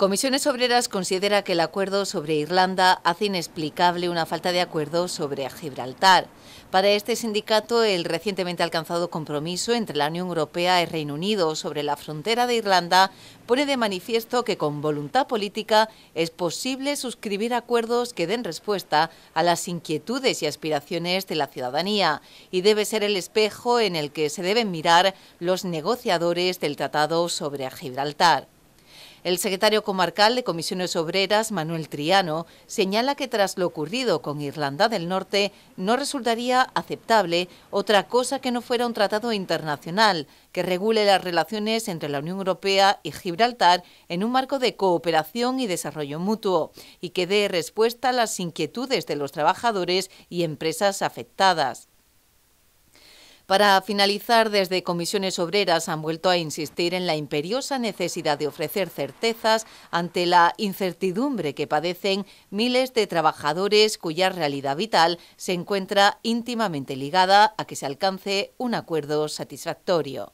Comisiones Obreras considera que el acuerdo sobre Irlanda hace inexplicable una falta de acuerdo sobre Gibraltar. Para este sindicato, el recientemente alcanzado compromiso entre la Unión Europea y Reino Unido sobre la frontera de Irlanda pone de manifiesto que con voluntad política es posible suscribir acuerdos que den respuesta a las inquietudes y aspiraciones de la ciudadanía y debe ser el espejo en el que se deben mirar los negociadores del Tratado sobre Gibraltar. El secretario comarcal de Comisiones Obreras, Manuel Triano, señala que tras lo ocurrido con Irlanda del Norte no resultaría aceptable otra cosa que no fuera un tratado internacional que regule las relaciones entre la Unión Europea y Gibraltar en un marco de cooperación y desarrollo mutuo y que dé respuesta a las inquietudes de los trabajadores y empresas afectadas. Para finalizar, desde comisiones obreras han vuelto a insistir en la imperiosa necesidad de ofrecer certezas ante la incertidumbre que padecen miles de trabajadores cuya realidad vital se encuentra íntimamente ligada a que se alcance un acuerdo satisfactorio.